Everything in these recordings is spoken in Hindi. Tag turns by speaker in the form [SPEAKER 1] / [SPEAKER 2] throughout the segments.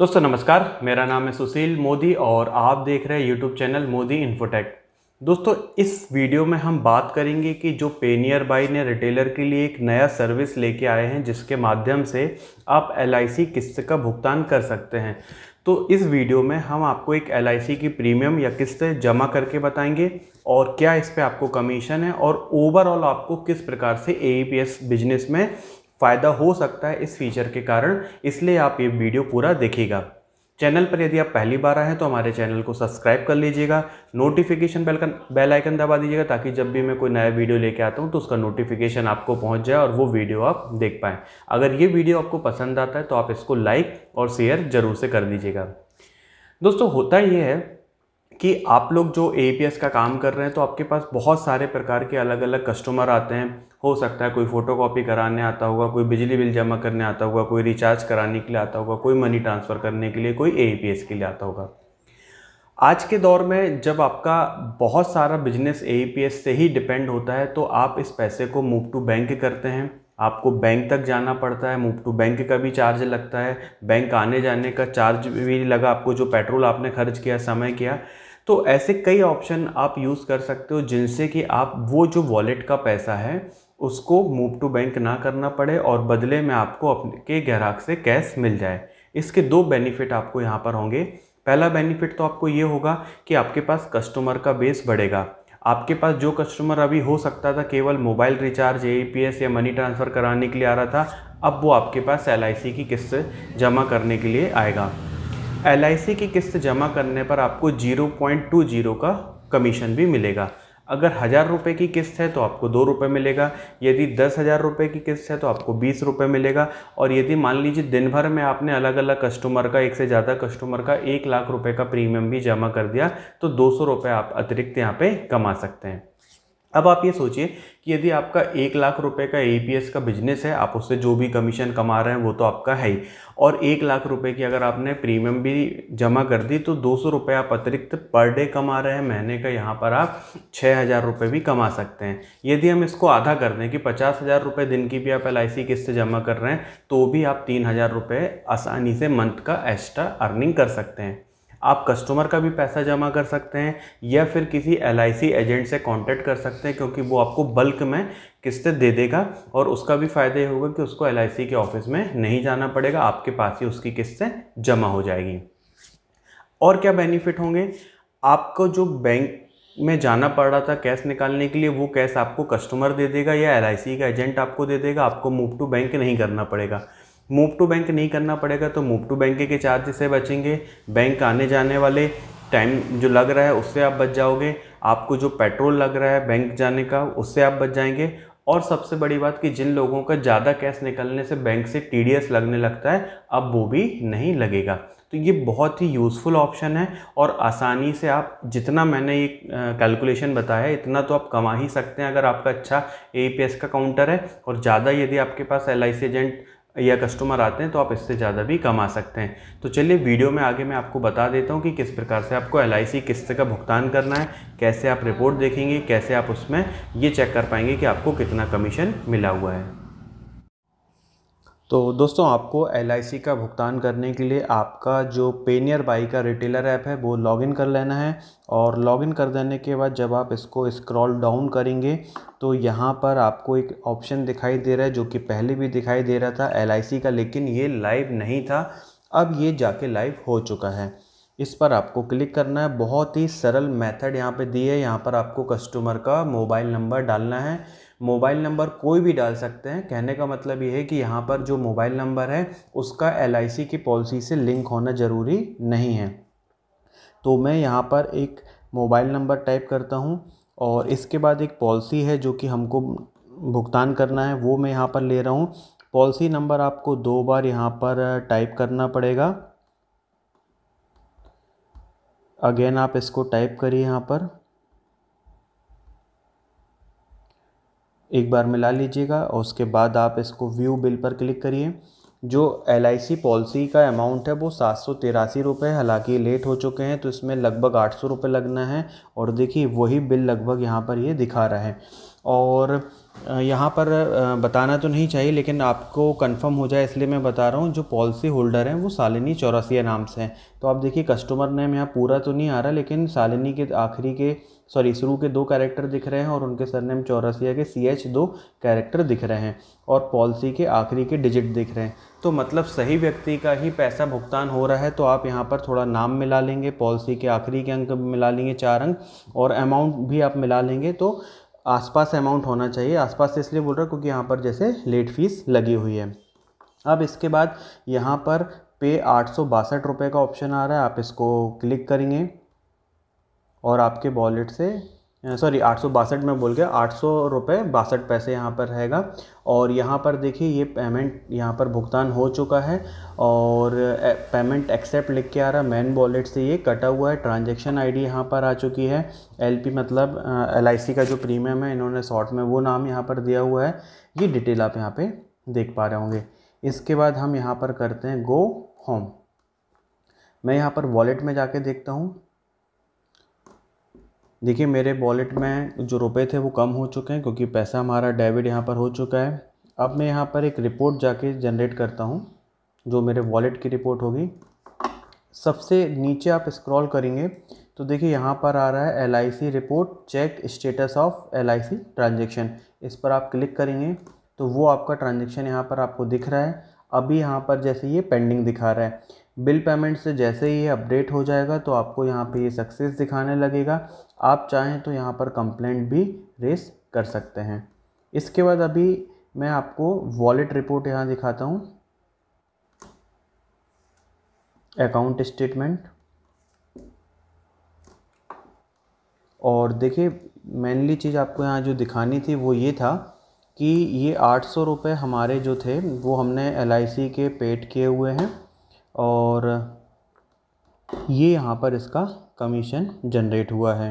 [SPEAKER 1] दोस्तों नमस्कार मेरा नाम है सुशील मोदी और आप देख रहे हैं यूट्यूब चैनल मोदी इन्फोटेक दोस्तों इस वीडियो में हम बात करेंगे कि जो पेनियर बाई ने रिटेलर के लिए एक नया सर्विस लेके आए हैं जिसके माध्यम से आप एल किस्त का भुगतान कर सकते हैं तो इस वीडियो में हम आपको एक एल की प्रीमियम या किस्त जमा करके बताएंगे और क्या इस पर आपको कमीशन है और ओवरऑल आपको किस प्रकार से ए बिजनेस e में फ़ायदा हो सकता है इस फीचर के कारण इसलिए आप ये वीडियो पूरा देखिएगा चैनल पर यदि आप पहली बार आए हैं तो हमारे चैनल को सब्सक्राइब कर लीजिएगा नोटिफिकेशन बेल का बेल आइकन दबा दीजिएगा ताकि जब भी मैं कोई नया वीडियो लेके आता हूँ तो उसका नोटिफिकेशन आपको पहुँच जाए और वो वीडियो आप देख पाएँ अगर ये वीडियो आपको पसंद आता है तो आप इसको लाइक और शेयर ज़रूर से कर दीजिएगा दोस्तों होता ये है कि आप लोग जो ए का काम कर रहे हैं तो आपके पास बहुत सारे प्रकार के अलग अलग कस्टमर आते हैं हो सकता है कोई फ़ोटो कॉपी कराने आता होगा कोई बिजली बिल जमा करने आता होगा कोई रिचार्ज कराने के लिए आता होगा कोई मनी ट्रांसफ़र करने के लिए कोई ए के लिए आता होगा आज के दौर में जब आपका बहुत सारा बिजनेस ए से ही डिपेंड होता है तो आप इस पैसे को मूव टू बैंक करते हैं आपको बैंक तक जाना पड़ता है मूव टू बैंक का भी चार्ज लगता है बैंक आने जाने का चार्ज भी लगा आपको जो पेट्रोल आपने खर्च किया समय किया तो ऐसे कई ऑप्शन आप यूज़ कर सकते हो जिनसे कि आप वो जो वॉलेट का पैसा है उसको मूव टू बैंक ना करना पड़े और बदले में आपको अपने के ग्राहक से कैश मिल जाए इसके दो बेनिफिट आपको यहाँ पर होंगे पहला बेनिफिट तो आपको ये होगा कि आपके पास कस्टमर का बेस बढ़ेगा आपके पास जो कस्टमर अभी हो सकता था केवल मोबाइल रिचार्ज ए या मनी ट्रांसफ़र कराने के लिए आ रहा था अब वो आपके पास एल की किस्त जमा करने के लिए आएगा एल की किस्त जमा करने पर आपको 0.20 का कमीशन भी मिलेगा अगर हज़ार रुपये की किस्त है तो आपको दो रुपये मिलेगा यदि दस हज़ार रुपये की किस्त है तो आपको बीस रुपये मिलेगा और यदि मान लीजिए दिन भर में आपने अलग अलग कस्टमर का एक से ज़्यादा कस्टमर का एक लाख रुपये का प्रीमियम भी जमा कर दिया तो दो सौ रुपये आप अतिरिक्त यहाँ पे कमा सकते हैं अब आप ये सोचिए कि यदि आपका एक लाख रुपए का ए का बिजनेस है आप उससे जो भी कमीशन कमा रहे हैं वो तो आपका है ही और एक लाख रुपए की अगर आपने प्रीमियम भी जमा कर दी तो दो सौ रुपये आप अतिरिक्त पर डे कमा रहे हैं महीने का यहाँ पर आप छः हज़ार रुपये भी कमा सकते हैं यदि हम इसको आधा कर दें कि पचास हज़ार रुपये दिन की भी आप एल आई किस्त जमा कर रहे हैं तो भी आप तीन हज़ार रुपये आसानी से मंथ का एक्स्ट्रा अर्निंग कर सकते हैं आप कस्टमर का भी पैसा जमा कर सकते हैं या फिर किसी एल एजेंट से कॉन्टैक्ट कर सकते हैं क्योंकि वो आपको बल्क में किस्तें दे देगा और उसका भी फ़ायदा ये होगा कि उसको एल के ऑफिस में नहीं जाना पड़ेगा आपके पास ही उसकी किस्तें जमा हो जाएगी और क्या बेनिफिट होंगे आपको जो बैंक में जाना पड़ रहा था कैश निकालने के लिए वो कैश आपको कस्टमर दे देगा या एल का एजेंट आपको दे देगा आपको मूव टू बैंक नहीं करना पड़ेगा मूव टू बैंक नहीं करना पड़ेगा तो मूव टू बैंक के चार्ज से बचेंगे बैंक आने जाने वाले टाइम जो लग रहा है उससे आप बच जाओगे आपको जो पेट्रोल लग रहा है बैंक जाने का उससे आप बच जाएंगे और सबसे बड़ी बात कि जिन लोगों का ज़्यादा कैश निकलने से बैंक से टी लगने लगता है अब वो भी नहीं लगेगा तो ये बहुत ही यूज़फुल ऑप्शन है और आसानी से आप जितना मैंने ये कैलकुलेशन बताया इतना तो आप कमा ही सकते हैं अगर आपका अच्छा ए का काउंटर है और ज़्यादा यदि आपके पास एल एजेंट या कस्टमर आते हैं तो आप इससे ज़्यादा भी कमा सकते हैं तो चलिए वीडियो में आगे मैं आपको बता देता हूँ कि किस प्रकार से आपको एल किस्त का भुगतान करना है कैसे आप रिपोर्ट देखेंगे कैसे आप उसमें ये चेक कर पाएंगे कि आपको कितना कमीशन मिला हुआ है तो दोस्तों आपको एल का भुगतान करने के लिए आपका जो पेनियर बाई का रिटेलर ऐप है वो लॉगिन कर लेना है और लॉगिन कर देने के बाद जब आप इसको स्क्रॉल डाउन करेंगे तो यहाँ पर आपको एक ऑप्शन दिखाई दे रहा है जो कि पहले भी दिखाई दे रहा था एल का लेकिन ये लाइव नहीं था अब ये जाके लाइव हो चुका है इस पर आपको क्लिक करना है बहुत ही सरल मेथड यहाँ पे दी है यहाँ पर आपको कस्टमर का मोबाइल नंबर डालना है मोबाइल नंबर कोई भी डाल सकते हैं कहने का मतलब ये है कि यहाँ पर जो मोबाइल नंबर है उसका एल की पॉलिसी से लिंक होना ज़रूरी नहीं है तो मैं यहाँ पर एक मोबाइल नंबर टाइप करता हूँ और इसके बाद एक पॉलिसी है जो कि हमको भुगतान करना है वो मैं यहाँ पर ले रहा हूँ पॉलिसी नंबर आपको दो बार यहाँ पर टाइप करना पड़ेगा अगेन आप इसको टाइप करिए यहाँ पर एक बार मिला लीजिएगा और उसके बाद आप इसको व्यू बिल पर क्लिक करिए जो एल पॉलिसी का अमाउंट है वो सात सौ तिरासी रुपये हालाँकि लेट हो चुके हैं तो इसमें लगभग आठ सौ रुपये लगना है और देखिए वही बिल लगभग यहाँ पर ये दिखा रहा है और यहाँ पर बताना तो नहीं चाहिए लेकिन आपको कंफर्म हो जाए इसलिए मैं बता रहा हूँ जो पॉलिसी होल्डर हैं वो सालिनी चौरासिया नाम से हैं तो आप देखिए कस्टमर नेम यहाँ पूरा तो नहीं आ रहा लेकिन सालिनी के आखिरी के सॉरी शुरू के दो कैरेक्टर दिख रहे हैं और उनके सरनेम चौरासिया के सी एच दो कैरेक्टर दिख रहे हैं और पॉलिसी के आखिरी के डिजिट दिख रहे हैं तो मतलब सही व्यक्ति का ही पैसा भुगतान हो रहा है तो आप यहाँ पर थोड़ा नाम मिला लेंगे पॉलिसी के आखिरी के अंक मिला लेंगे चार अंक और अमाउंट भी आप मिला लेंगे तो आसपास अमाउंट होना चाहिए आसपास इसलिए बोल रहा क्योंकि यहाँ पर जैसे लेट फीस लगी हुई है अब इसके बाद यहाँ पर पे आठ सौ बासठ रुपये का ऑप्शन आ रहा है आप इसको क्लिक करेंगे और आपके वॉलेट से सॉरी आठ में बोल गया आठ सौ रुपये बासठ पैसे यहाँ पर रहेगा और यहाँ पर देखिए ये पेमेंट यहाँ पर भुगतान हो चुका है और पेमेंट एक्सेप्ट लिख के आ रहा मैन वॉलेट से ये कटा हुआ है ट्रांजैक्शन आईडी यहाँ पर आ चुकी है एलपी मतलब एल का जो प्रीमियम है इन्होंने शॉर्ट में वो नाम यहाँ पर दिया हुआ है ये डिटेल आप यहाँ पर देख पा रहे होंगे इसके बाद हम यहाँ पर करते हैं गो होम मैं यहाँ पर वॉलेट में जाके देखता हूँ देखिए मेरे वॉलेट में जो रुपए थे वो कम हो चुके हैं क्योंकि पैसा हमारा डेबिट यहाँ पर हो चुका है अब मैं यहाँ पर एक रिपोर्ट जाके जनरेट करता हूँ जो मेरे वॉलेट की रिपोर्ट होगी सबसे नीचे आप स्क्रॉल करेंगे तो देखिए यहाँ पर आ रहा है L report check status of L I transaction इस पर आप क्लिक करेंगे तो वो आपका ट्रांजेक्शन यहाँ पर आपको दिख रहा है अभी यहाँ पर जैसे ये पेंडिंग दिखा रहा है बिल पेमेंट से जैसे ही ये अपडेट हो जाएगा तो आपको यहाँ पे ये सक्सेस दिखाने लगेगा आप चाहें तो यहाँ पर कंप्लेंट भी रेस कर सकते हैं इसके बाद अभी मैं आपको वॉलेट रिपोर्ट यहाँ दिखाता हूँ अकाउंट स्टेटमेंट और देखिए मेनली चीज़ आपको यहाँ जो दिखानी थी वो ये था कि ये आठ सौ रुपये हमारे जो थे वो हमने एल के पेड किए हुए हैं और ये यहाँ पर इसका कमीशन जनरेट हुआ है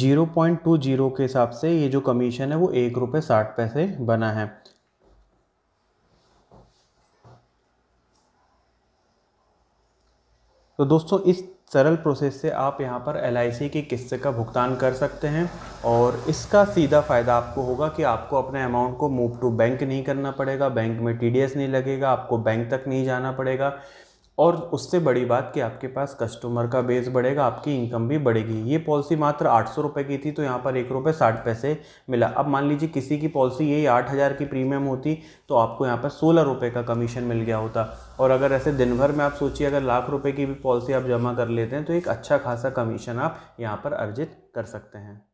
[SPEAKER 1] जीरो पॉइंट टू जीरो के हिसाब से ये जो कमीशन है वो एक रुपये साठ पैसे बना है तो दोस्तों इस सरल प्रोसेस से आप यहाँ पर एल के किस्से का भुगतान कर सकते हैं और इसका सीधा फ़ायदा आपको होगा कि आपको अपने अमाउंट को मूव टू बैंक नहीं करना पड़ेगा बैंक में टी नहीं लगेगा आपको बैंक तक नहीं जाना पड़ेगा और उससे बड़ी बात कि आपके पास कस्टमर का बेस बढ़ेगा आपकी इनकम भी बढ़ेगी ये पॉलिसी मात्र आठ सौ रुपये की थी तो यहाँ पर एक रुपये साठ पैसे मिला अब मान लीजिए किसी की पॉलिसी यही आठ हज़ार की प्रीमियम होती तो आपको यहाँ पर सोलह रुपये का कमीशन मिल गया होता और अगर ऐसे दिन भर में आप सोचिए अगर लाख रुपये की भी पॉलिसी आप जमा कर लेते हैं तो एक अच्छा खासा कमीशन आप यहाँ पर अर्जित कर सकते हैं